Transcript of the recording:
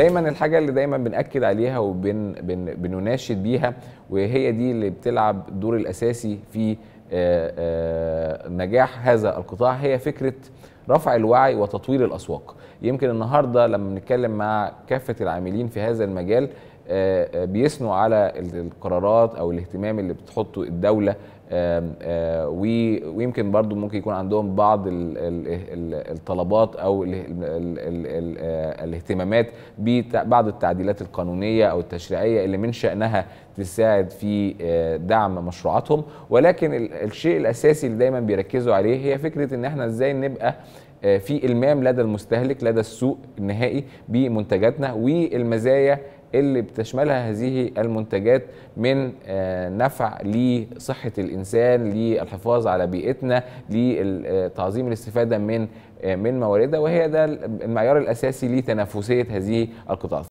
دايما الحاجه اللي دايما بناكد عليها وبنناشد وبن... بيها وهي دي اللي بتلعب الدور الاساسي في آه، آه، نجاح هذا القطاع هي فكره رفع الوعي وتطوير الاسواق يمكن النهارده لما بنتكلم مع كافه العاملين في هذا المجال آه، آه، بيثنوا على القرارات او الاهتمام اللي بتحطه الدوله آه، ويمكن برضو ممكن يكون عندهم بعض الطلبات او الاهتمامات ببعض التعديلات القانونيه او التشريعيه اللي من شانها تساعد في دعم مشروعاتهم ولكن الشيء الاساسي اللي دايما بيركزوا عليه هي فكره ان احنا ازاي نبقى في المام لدى المستهلك لدى السوق النهائي بمنتجاتنا والمزايا اللي بتشملها هذه المنتجات من آه، نفع لصحة الإنسان للحفاظ على بيئتنا لتعظيم الاستفادة من آه، من مواردها وهي ده المعيار الأساسي لتنافسية هذه القطاعات